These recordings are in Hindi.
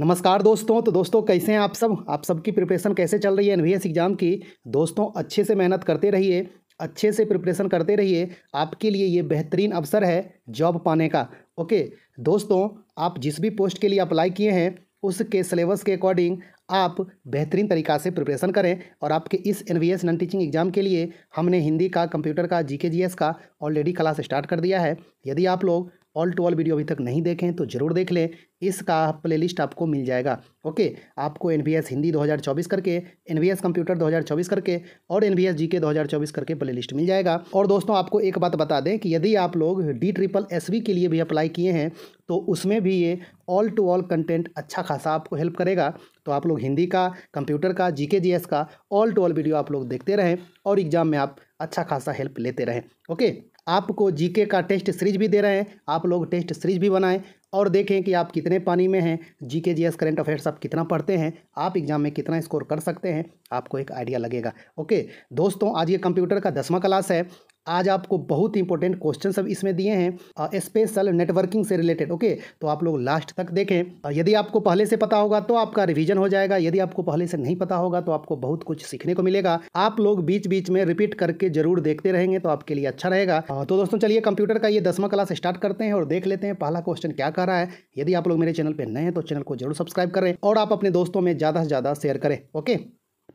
नमस्कार दोस्तों तो दोस्तों कैसे हैं आप सब आप सबकी प्रिपरेशन कैसे चल रही है एन एग्ज़ाम की दोस्तों अच्छे से मेहनत करते रहिए अच्छे से प्रिपरेशन करते रहिए आपके लिए ये बेहतरीन अवसर है जॉब पाने का ओके दोस्तों आप जिस भी पोस्ट के लिए अप्लाई किए हैं उसके सिलेबस के अकॉर्डिंग आप बेहतरीन तरीक़ा से प्रिपरेशन करें और आपके इस N V S non teaching exam के लिए हमने हिंदी का कंप्यूटर का जी के जी एस का ऑलरेडी क्लास स्टार्ट कर दिया है यदि आप लोग ऑल टू ऑल वीडियो अभी तक नहीं देखें तो ज़रूर देख लें इसका प्लेलिस्ट आपको मिल जाएगा ओके आपको एन हिंदी 2024 करके एन कंप्यूटर 2024 करके और एन जीके 2024 करके प्लेलिस्ट मिल जाएगा और दोस्तों आपको एक बात बता दें कि यदि आप लोग डी ट्रिपल एस के लिए भी अप्लाई किए हैं तो उसमें भी ये ऑल टू ऑल कंटेंट अच्छा खासा आपको हेल्प करेगा तो आप लोग हिंदी का कंप्यूटर का जी एस का ऑल टू ऑल वीडियो आप लोग देखते रहें और एग्ज़ाम में आप अच्छा खासा हेल्प लेते रहें ओके आपको जीके का टेस्ट सीरीज भी दे रहे हैं आप लोग टेस्ट सीरीज भी बनाएं और देखें कि आप कितने पानी में हैं जी K G S current affairs आप कितना पढ़ते हैं आप एग्ज़ाम में कितना स्कोर कर सकते हैं आपको एक आइडिया लगेगा ओके दोस्तों आज ये कंप्यूटर का दसवां क्लास है आज आपको बहुत ही इंपॉर्टेंट क्वेश्चन सब इसमें दिए हैं स्पेशल नेटवर्किंग से रिलेटेड ओके तो आप लोग लास्ट तक देखें यदि आपको पहले से पता होगा तो आपका रिवीजन हो जाएगा यदि आपको पहले से नहीं पता होगा तो आपको बहुत कुछ सीखने को मिलेगा आप लोग बीच बीच में रिपीट करके जरूर देखते रहेंगे तो आपके लिए अच्छा रहेगा तो दोस्तों चलिए कंप्यूटर का ये दसवा क्लास स्टार्ट करते हैं और देख लेते हैं पहला क्वेश्चन क्या कह रहा है यदि आप लोग मेरे चैनल पर नए हैं तो चैनल को जरूर सब्सक्राइब करें और आप अपने दोस्तों में ज़्यादा से ज़्यादा शेयर करें ओके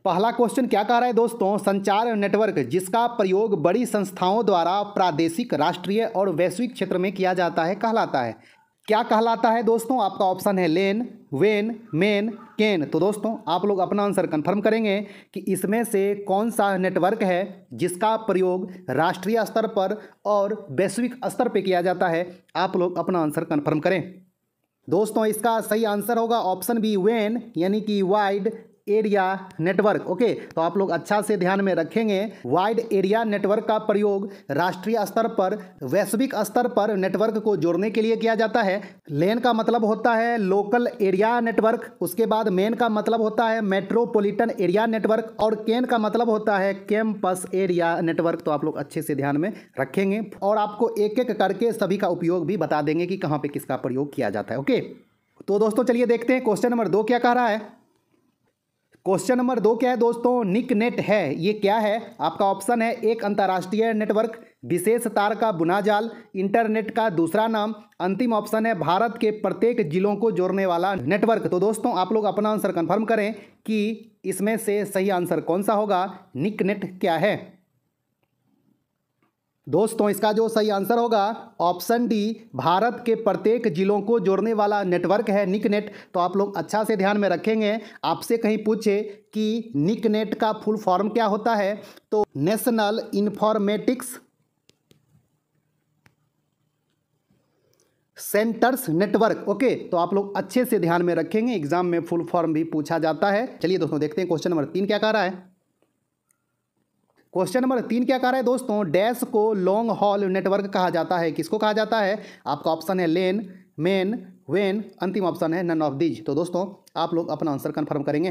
पहला क्वेश्चन क्या कह रहा है दोस्तों संचार नेटवर्क जिसका प्रयोग बड़ी संस्थाओं द्वारा प्रादेशिक राष्ट्रीय और वैश्विक क्षेत्र में किया जाता है कहलाता है क्या कहलाता है दोस्तों आपका ऑप्शन है लेन वेन मेन केन तो दोस्तों आप लोग अपना आंसर कंफर्म करेंगे कि इसमें से कौन सा नेटवर्क है जिसका प्रयोग राष्ट्रीय स्तर पर और वैश्विक स्तर पर किया जाता है आप लोग अपना आंसर कन्फर्म करें दोस्तों इसका सही आंसर होगा ऑप्शन बी वेन यानी कि वाइड एरिया नेटवर्क ओके तो आप लोग अच्छा से ध्यान में रखेंगे वाइड एरिया नेटवर्क का प्रयोग राष्ट्रीय स्तर पर वैश्विक स्तर पर नेटवर्क को जोड़ने के लिए किया जाता है लेन का मतलब होता है लोकल एरिया नेटवर्क उसके बाद मेन का मतलब होता है मेट्रोपोलिटन एरिया नेटवर्क और केन का मतलब होता है कैंपस एरिया नेटवर्क तो आप लोग अच्छे से ध्यान में रखेंगे और आपको एक एक करके सभी का उपयोग भी बता देंगे कि कहाँ पे किसका प्रयोग किया जाता है ओके तो दोस्तों चलिए देखते हैं क्वेश्चन नंबर दो क्या कह रहा है क्वेश्चन नंबर दो क्या है दोस्तों निक नेट है ये क्या है आपका ऑप्शन है एक अंतर्राष्ट्रीय नेटवर्क विशेष तार का बुना जाल इंटरनेट का दूसरा नाम अंतिम ऑप्शन है भारत के प्रत्येक जिलों को जोड़ने वाला नेटवर्क तो दोस्तों आप लोग अपना आंसर कंफर्म करें कि इसमें से सही आंसर कौन सा होगा निक नेट क्या है दोस्तों इसका जो सही आंसर होगा ऑप्शन डी भारत के प्रत्येक जिलों को जोड़ने वाला नेटवर्क है निकनेट तो आप लोग अच्छा से ध्यान में रखेंगे आपसे कहीं पूछे कि निकनेट का फुल फॉर्म क्या होता है तो national informatics centres network okay तो आप लोग अच्छे से ध्यान में रखेंगे एग्जाम में फुल फॉर्म भी पूछा जाता है चलिए दोस्तों देखते हैं क्वेश्चन नंबर तीन क्या कह रहा है क्वेश्चन नंबर तीन क्या कह रहा है दोस्तों डैश को लॉन्ग हॉल नेटवर्क कहा जाता है किसको कहा जाता है आपका ऑप्शन है लेन मेन वेन अंतिम ऑप्शन है नन ऑफ दीज तो दोस्तों आप लोग अपना आंसर कन्फर्म करेंगे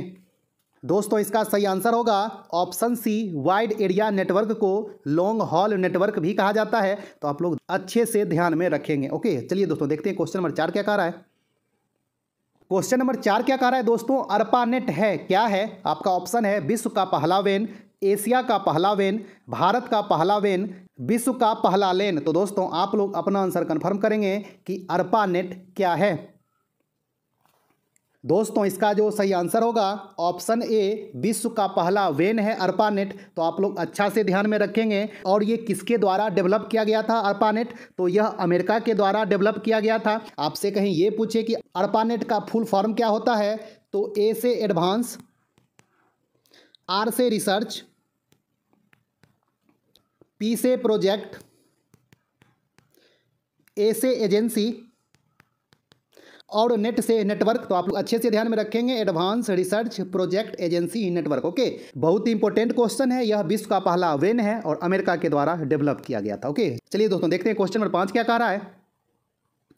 दोस्तों इसका सही आंसर होगा option C wide area network को लॉन्ग हॉल नेटवर्क भी कहा जाता है तो आप लोग अच्छे से ध्यान में रखेंगे ओके चलिए दोस्तों देखते हैं क्वेश्चन नंबर चार क्या कह रहा है क्वेश्चन नंबर चार क्या कह रहा है दोस्तों अर्पानेट है क्या है आपका ऑप्शन है विश्व का पहला वेन एशिया का पहला वेन भारत का पहला वेन विश्व का पहला लेन तो दोस्तों आप लोग अपना आंसर कंफर्म करेंगे कि अरपा नेट क्या है दोस्तों इसका जो सही आंसर होगा ऑप्शन ए विश्व का पहला वेन है अर्पानेट तो आप लोग अच्छा से ध्यान में रखेंगे और ये किसके द्वारा डेवलप किया गया था अर्पानेट तो यह अमेरिका के द्वारा डेवलप किया गया था आपसे कहीं ये पूछे कि अर्पानेट का फुल फॉर्म क्या होता है तो ए से एडवांस आर से रिसर्च पी से प्रोजेक्ट ए से एजेंसी और नेट से नेटवर्क तो आप लोग अच्छे से ध्यान में रखेंगे advance research project agency network okay बहुत ही इंपॉर्टेंट क्वेश्चन है यह विश्व का पहला वेन है और अमेरिका के द्वारा डेवलप किया गया था ओके चलिए दोस्तों देखते हैं क्वेश्चन नंबर पांच क्या कह रहा है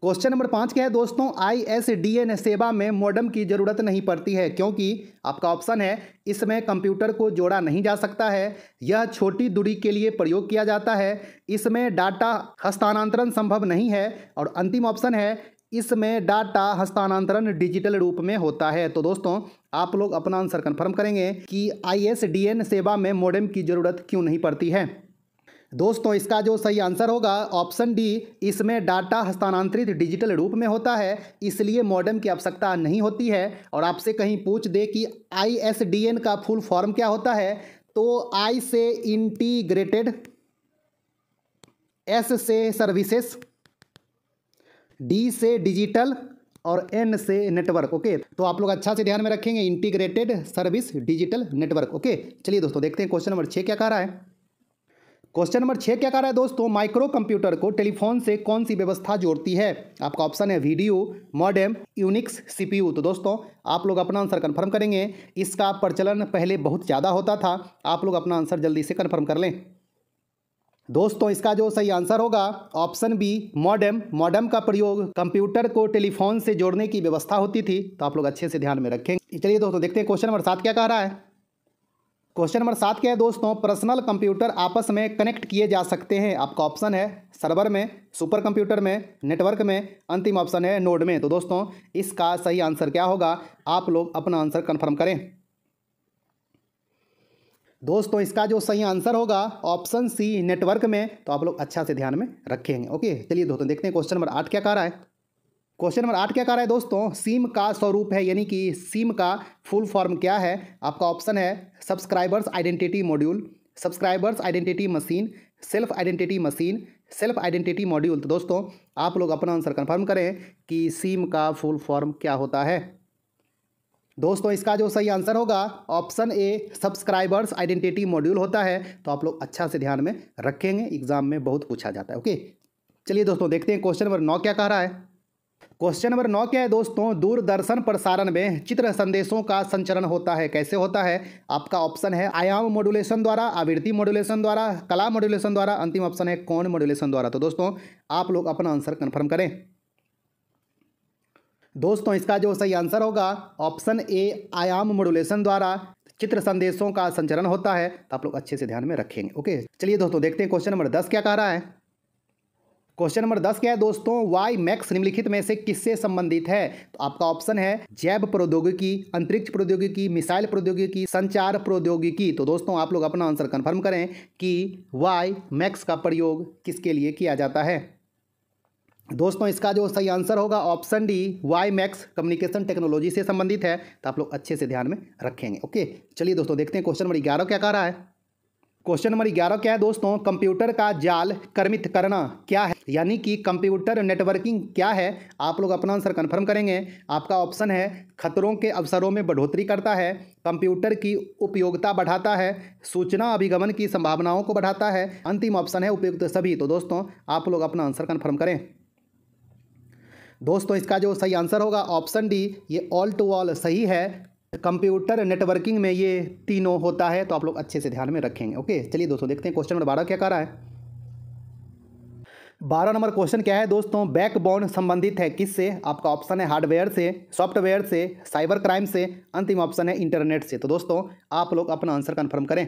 क्वेश्चन नंबर पाँच क्या है दोस्तों आई एस डी एन सेवा में मॉडम की ज़रूरत नहीं पड़ती है क्योंकि आपका ऑप्शन है इसमें कंप्यूटर को जोड़ा नहीं जा सकता है यह छोटी दूरी के लिए प्रयोग किया जाता है इसमें डाटा हस्तांतरण संभव नहीं है और अंतिम ऑप्शन है इसमें डाटा हस्तांतरण डिजिटल रूप में होता है तो दोस्तों आप लोग अपना आंसर कन्फर्म करेंगे कि आई सेवा में मॉडम की ज़रूरत क्यों नहीं पड़ती है दोस्तों इसका जो सही आंसर होगा ऑप्शन डी इसमें डाटा हस्तांतरित डिजिटल रूप में होता है इसलिए मॉडेम की आवश्यकता नहीं होती है और आपसे कहीं पूछ दे कि आईएसडीएन का फुल फॉर्म क्या होता है तो आई से इंटीग्रेटेड एस से सर्विसेस डी से डिजिटल और एन से नेटवर्क ओके तो आप लोग अच्छा से ध्यान में रखेंगे integrated service digital network okay चलिए दोस्तों देखते हैं क्वेश्चन नंबर छः क्या कह रहा है क्वेश्चन नंबर छः क्या कह रहा है दोस्तों माइक्रो कंप्यूटर को टेलीफोन से कौन सी व्यवस्था जोड़ती है आपका ऑप्शन है वीडियो मॉडेम यूनिक्स सीपीयू तो दोस्तों आप लोग अपना आंसर कन्फर्म करेंगे इसका प्रचलन पहले बहुत ज़्यादा होता था आप लोग अपना आंसर जल्दी से कन्फर्म कर लें दोस्तों इसका जो सही आंसर होगा ऑप्शन बी मॉडम मॉडेम का प्रयोग कंप्यूटर को टेलीफोन से जोड़ने की व्यवस्था होती थी तो आप लोग अच्छे से ध्यान में रखें चलिए दोस्तों देखते हैं क्वेश्चन नंबर सात क्या कह रहा है क्वेश्चन नंबर सात क्या है दोस्तों पर्सनल कंप्यूटर आपस में कनेक्ट किए जा सकते हैं आपका ऑप्शन है सर्वर में सुपर कंप्यूटर में नेटवर्क में अंतिम ऑप्शन है नोड में तो दोस्तों इसका सही आंसर क्या होगा आप लोग अपना आंसर कन्फर्म करें दोस्तों इसका जो सही आंसर होगा ऑप्शन सी नेटवर्क में तो आप लोग अच्छा से ध्यान में रखेंगे ओके चलिए दोस्तों देखते हैं क्वेश्चन नंबर आठ क्या कह रहा है क्वेश्चन नंबर आठ क्या कह रहा है दोस्तों सीम का स्वरूप है यानी कि सीम का फुल फॉर्म क्या है आपका ऑप्शन है subscribers identity module subscribers identity machine self identity machine self identity module तो दोस्तों आप लोग अपना आंसर कन्फर्म करें कि सीम का फुल फॉर्म क्या होता है दोस्तों इसका जो सही आंसर होगा option A subscribers identity module होता है तो आप लोग अच्छा से ध्यान में रखेंगे एग्जाम में बहुत पूछा जाता है ओके चलिए दोस्तों देखते हैं क्वेश्चन नंबर नौ क्या कह रहा है क्वेश्चन नंबर नौ क्या है दोस्तों दूरदर्शन प्रसारण में चित्र संदेशों का संचरण होता है कैसे होता है आपका ऑप्शन है आयाम मॉड्यूलेशन द्वारा आवृत्ति मॉड्यूलेशन द्वारा कला मॉड्यूलेशन द्वारा अंतिम ऑप्शन है कौन मॉड्यूलेशन द्वारा तो दोस्तों आप लोग अपना आंसर कन्फर्म करें दोस्तों इसका जो सही आंसर होगा ऑप्शन ए आयाम मॉड्यूलेशन द्वारा चित्र संदेशों का संचरण होता है तो आप लोग अच्छे से ध्यान में रखेंगे ओके चलिए दोस्तों देखते हैं क्वेश्चन नंबर दस क्या कह रहा है क्वेश्चन नंबर दस क्या है दोस्तों वाई मैक्स निम्नलिखित में से किससे संबंधित है तो आपका ऑप्शन है जैव प्रौद्योगिकी अंतरिक्ष प्रौद्योगिकी मिसाइल प्रौद्योगिकी संचार प्रौद्योगिकी तो दोस्तों आप लोग अपना आंसर कंफर्म करें कि वाई मैक्स का प्रयोग किसके लिए किया जाता है दोस्तों इसका जो सही आंसर होगा option D WiMAX communication technology से संबंधित है तो आप लोग अच्छे से ध्यान में रखेंगे ओके चलिए दोस्तों देखते हैं क्वेश्चन नंबर ग्यारह क्या कह रहा है क्वेश्चन नंबर ग्यारह क्या है दोस्तों कंप्यूटर का जाल कर्मित करना क्या है यानी कि कंप्यूटर नेटवर्किंग क्या है आप लोग अपना आंसर कन्फर्म करेंगे आपका ऑप्शन है खतरों के अवसरों में बढ़ोतरी करता है कंप्यूटर की उपयोगिता बढ़ाता है सूचना अभिगमन की संभावनाओं को बढ़ाता है अंतिम ऑप्शन है उपयुक्त सभी तो दोस्तों आप लोग अपना आंसर कन्फर्म करें दोस्तों इसका जो सही आंसर होगा ऑप्शन डी ये ऑल टू ऑल सही है कंप्यूटर नेटवर्किंग में ये तीनों होता है तो आप लोग अच्छे से ध्यान में रखेंगे ओके चलिए दोस्तों देखते हैं क्वेश्चन नंबर बारह क्या कर रहा है बारह नंबर क्वेश्चन क्या है दोस्तों बैकबोन संबंधित है किससे आपका ऑप्शन है हार्डवेयर से सॉफ्टवेयर से साइबर क्राइम से अंतिम ऑप्शन है इंटरनेट से तो दोस्तों आप लोग अपना आंसर कन्फर्म करें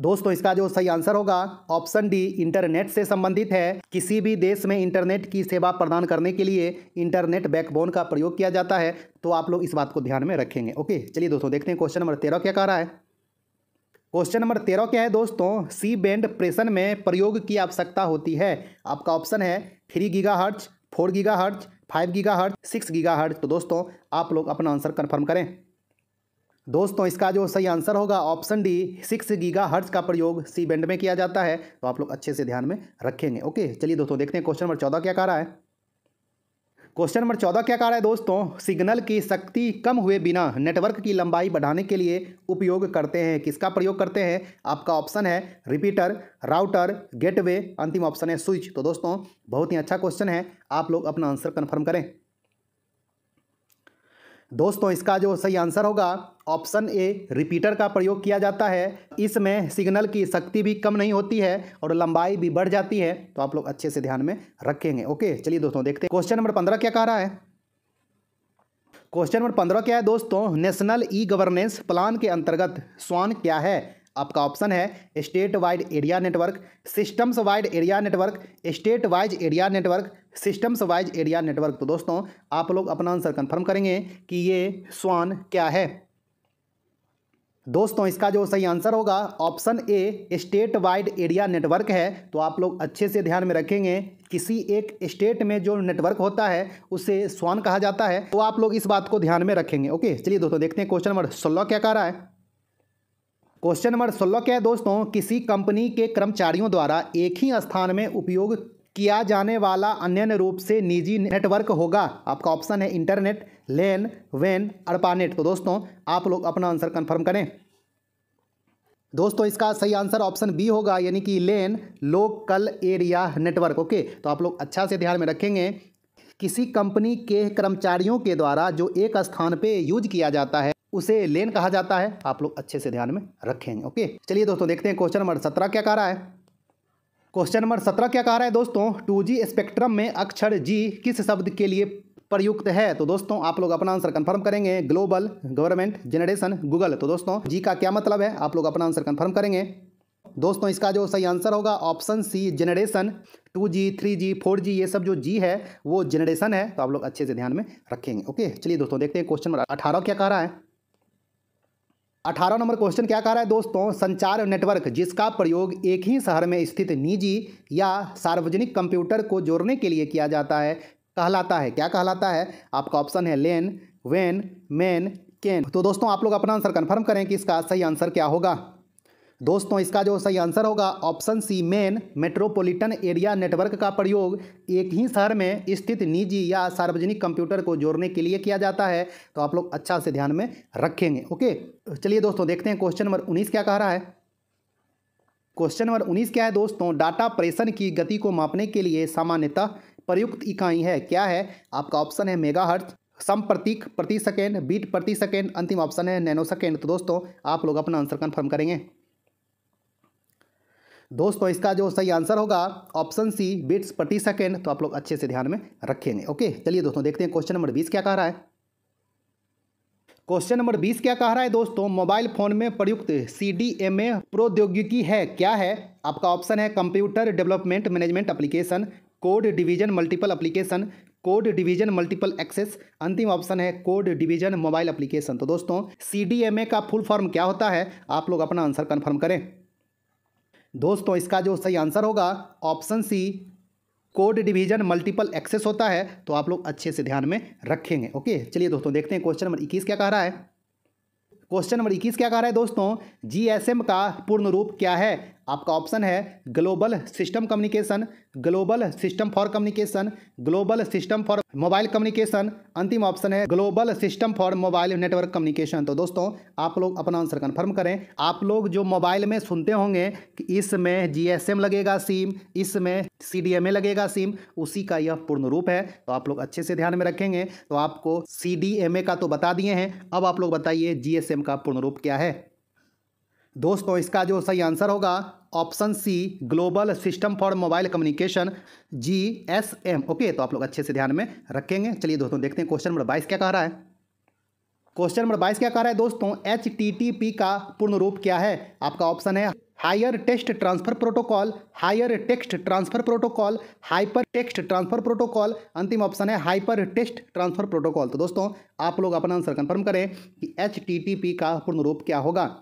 दोस्तों इसका जो सही आंसर होगा ऑप्शन डी इंटरनेट से संबंधित है किसी भी देश में इंटरनेट की सेवा प्रदान करने के लिए इंटरनेट बैकबोन का प्रयोग किया जाता है तो आप लोग इस बात को ध्यान में रखेंगे ओके चलिए दोस्तों देखते हैं क्वेश्चन नंबर तेरह क्या कह रहा है क्वेश्चन नंबर तेरह क्या है दोस्तों सी बैंड प्रेशन में प्रयोग की आवश्यकता होती है आपका ऑप्शन है three gigahertz four gigahertz five gigahertz six gigahertz तो दोस्तों आप लोग अपना आंसर कन्फर्म करें दोस्तों इसका जो सही आंसर होगा option D six gigahertz का प्रयोग सी बैंड में किया जाता है तो आप लोग अच्छे से ध्यान में रखेंगे ओके चलिए दोस्तों देखते हैं क्वेश्चन नंबर चौदह क्या कह रहा है क्वेश्चन नंबर चौदह क्या कह रहा है दोस्तों सिग्नल की शक्ति कम हुए बिना नेटवर्क की लंबाई बढ़ाने के लिए उपयोग करते हैं किसका प्रयोग करते हैं आपका ऑप्शन है रिपीटर राउटर गेटवे अंतिम ऑप्शन है स्विच तो दोस्तों बहुत ही अच्छा क्वेश्चन है आप लोग अपना आंसर कन्फर्म करें दोस्तों इसका जो सही आंसर होगा ऑप्शन ए रिपीटर का प्रयोग किया जाता है इसमें सिग्नल की शक्ति भी कम नहीं होती है और लंबाई भी बढ़ जाती है तो आप लोग अच्छे से ध्यान में रखेंगे ओके चलिए दोस्तों देखते हैं क्वेश्चन नंबर पंद्रह क्या कह रहा है क्वेश्चन नंबर पंद्रह क्या है दोस्तों नेशनल ई गवर्नेंस प्लान के अंतर्गत स्वान क्या है आपका ऑप्शन है state wide area network systems wide area network state wise area network systems wise area network तो दोस्तों आप लोग अपना आंसर कंफर्म करेंगे कि ये स्वान क्या है दोस्तों इसका जो सही आंसर होगा option A state wide area network है तो आप लोग अच्छे से ध्यान में रखेंगे किसी एक स्टेट में जो नेटवर्क होता है उसे स्वान कहा जाता है तो आप लोग इस बात को ध्यान में रखेंगे ओके चलिए दोस्तों देखते हैं क्वेश्चन नंबर सोलह क्या कह रहा है क्वेश्चन नंबर सोलह क्या है दोस्तों किसी कंपनी के कर्मचारियों द्वारा एक ही स्थान में उपयोग किया जाने वाला अन्य रूप से निजी नेटवर्क होगा आपका ऑप्शन है इंटरनेट लेन वेन अरपानेट तो दोस्तों आप लोग अपना आंसर कन्फर्म करें दोस्तों इसका सही आंसर ऑप्शन बी होगा यानी कि LAN local area network okay तो आप लोग अच्छा से ध्यान में रखेंगे किसी कंपनी के कर्मचारियों के द्वारा जो एक स्थान पे यूज किया जाता है उसे लेन कहा जाता है आप लोग अच्छे से ध्यान में रखेंगे ओके चलिए दोस्तों देखते हैं क्वेश्चन नंबर सत्रह क्या कह रहा है क्वेश्चन नंबर सत्रह क्या कह रहा है दोस्तों टू स्पेक्ट्रम में अक्षर जी किस शब्द के लिए प्रयुक्त है तो दोस्तों आप लोग अपना आंसर कंफर्म करेंगे ग्लोबल गवर्नमेंट जनरेशन गूगल तो दोस्तों जी का क्या मतलब है आप लोग अपना आंसर कंफर्म करेंगे दोस्तों इसका जो सही आंसर होगा option C generation two G three G four G ये सब जो जी है वो जनरेशन है तो आप लोग अच्छे से ध्यान में रखेंगे ओके चलिए दोस्तों देखते हैं क्वेश्चन नंबर अठारह क्या कह रहा है अठारह नंबर क्वेश्चन क्या कह रहा है दोस्तों संचार नेटवर्क जिसका प्रयोग एक ही शहर में स्थित निजी या सार्वजनिक कंप्यूटर को जोड़ने के लिए किया जाता है कहलाता है क्या कहलाता है आपका ऑप्शन है लेन वेन मेन केन तो दोस्तों आप लोग अपना आंसर कन्फर्म करें कि इसका सही आंसर क्या होगा दोस्तों इसका जो सही आंसर होगा option C main metropolitan area network का प्रयोग एक ही शहर में स्थित निजी या सार्वजनिक कंप्यूटर को जोड़ने के लिए किया जाता है तो आप लोग अच्छा से ध्यान में रखेंगे ओके चलिए दोस्तों देखते हैं क्वेश्चन नंबर उन्नीस क्या कह रहा है क्वेश्चन नंबर उन्नीस क्या है दोस्तों डाटा प्रेषण की गति को मापने के लिए सामान्यतः प्रयुक्त इकाई है क्या है आपका ऑप्शन है मेगा हर्थ सम प्रतीक प्रति सेकेंड बीट प्रति सेकेंड अंतिम ऑप्शन है नैनो सेकेंड तो दोस्तों आप लोग अपना आंसर कन्फर्म करेंगे दोस्तों इसका जो सही आंसर होगा ऑप्शन सी बिट्स प्रति सेकेंड तो आप लोग अच्छे से ध्यान में रखेंगे ओके चलिए दोस्तों देखते हैं क्वेश्चन नंबर बीस क्या कह रहा है क्वेश्चन नंबर बीस क्या कह रहा है दोस्तों मोबाइल फोन में प्रयुक्त सी डी एम ए प्रौद्योगिकी है क्या है आपका ऑप्शन है computer development management application code division multiple application code division multiple access अंतिम ऑप्शन है कोड डिवीजन मोबाइल एप्लीकेशन तो दोस्तों सी डी एम ए का फुल फॉर्म क्या होता है आप लोग अपना आंसर कन्फर्म करें दोस्तों इसका जो सही आंसर होगा option C code division multiple access होता है तो आप लोग अच्छे से ध्यान में रखेंगे ओके चलिए दोस्तों देखते हैं क्वेश्चन नंबर इक्कीस क्या कह रहा है क्वेश्चन नंबर इक्कीस क्या कह रहा है दोस्तों जीएसएम का पूर्ण रूप क्या है आपका ऑप्शन है global system communication global system for communication global system for mobile communication अंतिम ऑप्शन है global system for mobile network communication तो दोस्तों आप लोग अपना आंसर कन्फर्म करें आप लोग जो मोबाइल में सुनते होंगे कि इसमें एम लगेगा सिम इसमें ए लगेगा सिम उसी का यह पूर्ण रूप है तो आप लोग अच्छे से ध्यान में रखेंगे तो आपको ए का तो बता दिए हैं अब आप लोग बताइए एम का पूर्ण रूप क्या है दोस्तों इसका जो सही आंसर होगा option C global system for mobile communication G S M okay तो आप लोग अच्छे से ध्यान में रखेंगे चलिए दोस्तों देखते हैं क्वेश्चन नंबर बाईस क्या कह रहा है क्वेश्चन नंबर बाईस क्या कह रहा है दोस्तों एच टी टी पी का पूर्ण रूप क्या है आपका ऑप्शन है higher text transfer protocol higher text transfer protocol hyper text transfer protocol अंतिम ऑप्शन है हाइपर टेक्स्ट ट्रांसफर प्रोटोकॉल तो दोस्तों आप लोग अपना आंसर कंफर्म करें कि एच का पूर्ण रूप क्या होगा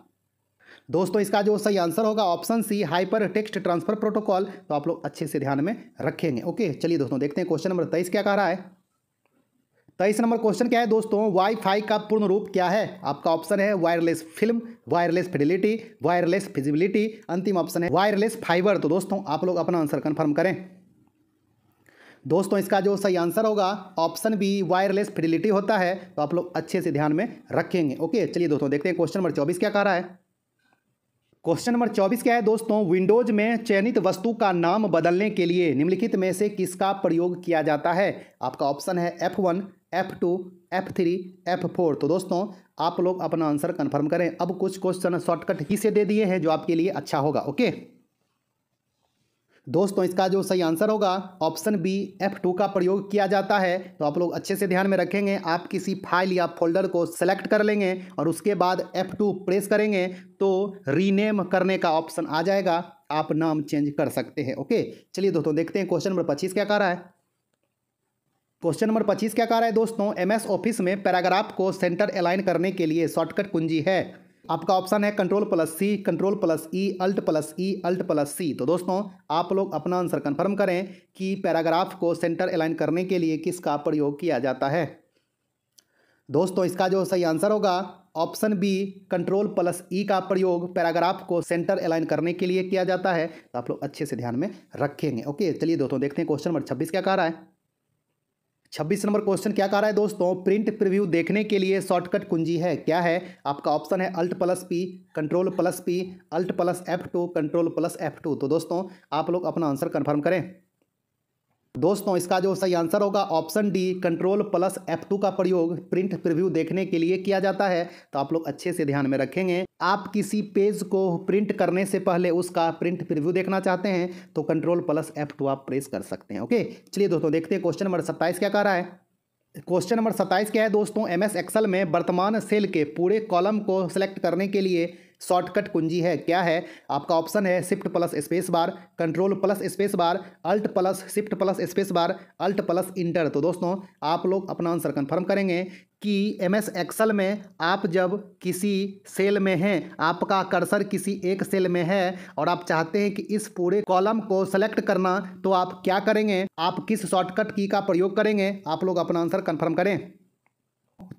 दोस्तों इसका जो सही आंसर होगा option C hyper text transfer protocol तो आप लोग अच्छे से ध्यान में रखेंगे ओके चलिए दोस्तों देखते हैं क्वेश्चन नंबर तेईस क्या कह रहा है तेईस नंबर क्वेश्चन क्या है दोस्तों वाईफाई का पूर्ण रूप क्या है आपका ऑप्शन है wireless film wireless fidelity wireless feasibility अंतिम ऑप्शन है वायरलेस फाइबर तो दोस्तों आप लोग अपना आंसर कन्फर्म करें दोस्तों इसका जो सही आंसर होगा ऑप्शन बी वायरलेस फिडिलिटी होता है तो आप लोग अच्छे से ध्यान में रखेंगे ओके चलिए दोस्तों देखते हैं क्वेश्चन नंबर चौबीस क्या कह रहा है क्वेश्चन नंबर 24 क्या है दोस्तों विंडोज में चयनित वस्तु का नाम बदलने के लिए निम्नलिखित में से किसका प्रयोग किया जाता है आपका ऑप्शन है F one F two F three F four तो दोस्तों आप लोग अपना आंसर कन्फर्म करें अब कुछ क्वेश्चन शॉर्टकट ही से दे दिए हैं जो आपके लिए अच्छा होगा ओके दोस्तों इसका जो सही आंसर होगा ऑप्शन बी एफ टू का प्रयोग किया जाता है तो आप लोग अच्छे से ध्यान में रखेंगे आप किसी फाइल या फोल्डर को सेलेक्ट कर लेंगे और उसके बाद एफ टू प्रेस करेंगे तो रीनेम करने का ऑप्शन आ जाएगा आप नाम चेंज कर सकते हैं ओके चलिए दोस्तों देखते हैं क्वेश्चन नंबर पच्चीस क्या कह रहा है क्वेश्चन नंबर पच्चीस क्या कह रहा है दोस्तों एमएस ऑफिस में पैराग्राफ को सेंटर अलाइन करने के लिए शॉर्टकट कुंजी है आपका ऑप्शन है control plus C control plus E alt plus E alt plus C तो दोस्तों आप लोग अपना आंसर कंफर्म करें कि पैराग्राफ को सेंटर अलाइन करने के लिए किसका प्रयोग किया जाता है दोस्तों इसका जो सही आंसर होगा option B control plus E का प्रयोग पैराग्राफ को सेंटर अलाइन करने के लिए किया जाता है तो आप लोग अच्छे से ध्यान में रखेंगे ओके चलिए दोस्तों देखते हैं क्वेश्चन नंबर छब्बीस क्या कह रहा है छब्बीस नंबर क्वेश्चन क्या कह रहा है दोस्तों प्रिंट प्रिव्यू देखने के लिए शॉर्टकट कुंजी है क्या है आपका ऑप्शन है alt plus P control plus P alt plus F two control plus F two तो दोस्तों आप लोग अपना आंसर कन्फर्म करें दोस्तों इसका जो सही आंसर होगा option D control plus F two का प्रयोग प्रिंट प्रिव्यू देखने के लिए किया जाता है तो आप लोग अच्छे से ध्यान में रखेंगे आप किसी पेज को प्रिंट करने से पहले उसका प्रिंट प्रिव्यू देखना चाहते हैं तो कंट्रोल प्लस एफ आप प्रेस कर सकते हैं ओके चलिए दोस्तों देखते हैं क्वेश्चन नंबर सत्ताईस क्या कर रहा है क्वेश्चन नंबर सत्ताईस क्या है दोस्तों एम एस एक्सल में वर्तमान सेल के पूरे कॉलम को सिलेक्ट करने के लिए शॉर्टकट कुंजी है क्या है आपका ऑप्शन है shift plus space bar control plus space bar alt plus shift plus space bar alt plus enter तो दोस्तों आप लोग अपना आंसर कन्फर्म करेंगे कि एम एस एक्सल में आप जब किसी सेल में हैं आपका कर्सर किसी एक सेल में है और आप चाहते हैं कि इस पूरे कॉलम को सेलेक्ट करना तो आप क्या करेंगे आप किस शॉर्टकट की का प्रयोग करेंगे आप लोग अपना आंसर कन्फर्म करें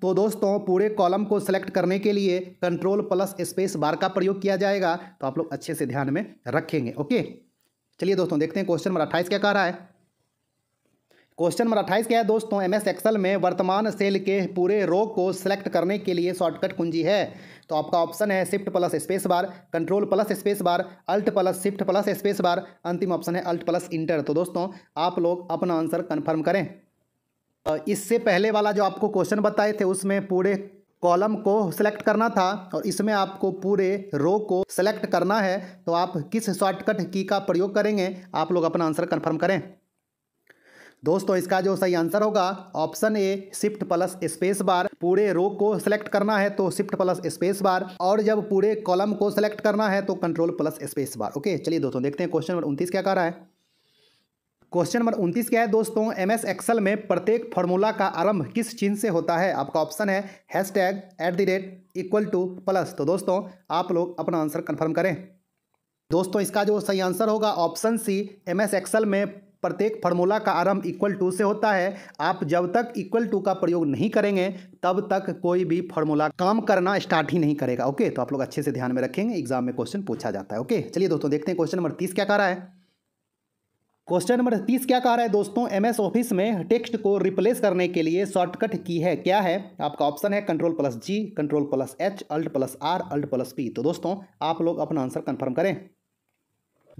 तो दोस्तों पूरे कॉलम को सेलेक्ट करने के लिए कंट्रोल प्लस स्पेस बार का प्रयोग किया जाएगा तो आप लोग अच्छे से ध्यान में रखेंगे ओके चलिए दोस्तों देखते हैं क्वेश्चन नंबर अट्ठाइस क्या कह रहा है क्वेश्चन नंबर अट्ठाइस क्या है दोस्तों एम एस एक्सल में वर्तमान सेल के पूरे रो को सेलेक्ट करने के लिए शॉर्टकट कुंजी है तो आपका ऑप्शन है shift plus space bar control plus space bar alt plus shift plus space bar अंतिम ऑप्शन है अल्ट प्लस इंटर तो दोस्तों आप लोग अपना आंसर कन्फर्म करें इससे पहले वाला जो आपको क्वेश्चन बताए थे उसमें पूरे कॉलम को सेलेक्ट करना था और इसमें आपको पूरे रो को सेलेक्ट करना है तो आप किस शॉर्टकट की का प्रयोग करेंगे आप लोग अपना आंसर कंफर्म करें दोस्तों इसका जो सही आंसर होगा option A shift plus space bar पूरे रो को सेलेक्ट करना है तो शिफ्ट प्लस स्पेस बार और जब पूरे कॉलम को सेलेक्ट करना है तो control plus space bar okay चलिए दोस्तों देखते हैं क्वेश्चन नंबर उनतीस क्या कर रहा है क्वेश्चन नंबर उनतीस क्या है दोस्तों एम एस एक्सल में प्रत्येक फॉर्मूला का आरंभ किस चिन्ह से होता है आपका ऑप्शन है hash tag at the rate equal to plus तो दोस्तों आप लोग अपना आंसर कन्फर्म करें दोस्तों इसका जो सही आंसर होगा option C M S Excel में प्रत्येक फार्मूला का आरंभ इक्वल टू से होता है आप जब तक इक्वल टू का प्रयोग नहीं करेंगे तब तक कोई भी फॉर्मूला काम करना स्टार्ट ही नहीं करेगा ओके तो आप लोग अच्छे से ध्यान में रखेंगे एग्जाम में क्वेश्चन पूछा जाता है ओके चलिए दोस्तों देखते हैं क्वेश्चन नंबर तीस क्या कर रहा है क्वेश्चन नंबर तीस क्या कह रहा है दोस्तों एमएस ऑफिस में टेक्स्ट को रिप्लेस करने के लिए शॉर्टकट की है क्या है आपका ऑप्शन है control plus G control plus H alt plus R alt plus P तो दोस्तों आप लोग अपना आंसर कंफर्म करें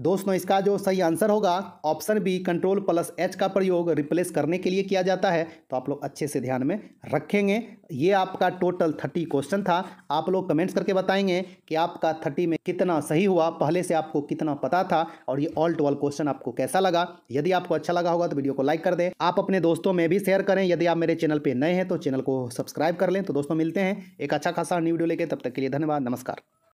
दोस्तों इसका जो सही आंसर होगा option B control plus H का प्रयोग रिप्लेस करने के लिए किया जाता है तो आप लोग अच्छे से ध्यान में रखेंगे ये आपका टोटल थर्टी क्वेश्चन था आप लोग कमेंट्स करके बताएंगे कि आपका थर्टी में कितना सही हुआ पहले से आपको कितना पता था और ये ऑल टू ऑल क्वेश्चन आपको कैसा लगा यदि आपको अच्छा लगा होगा तो वीडियो को लाइक कर दें आप अपने दोस्तों में भी शेयर करें यदि आप मेरे चैनल पर नए हैं तो चैनल को सब्सक्राइब कर लें तो दोस्तों मिलते हैं एक अच्छा खासा न्यू वीडियो लेके तब तक के लिए धन्यवाद नमस्कार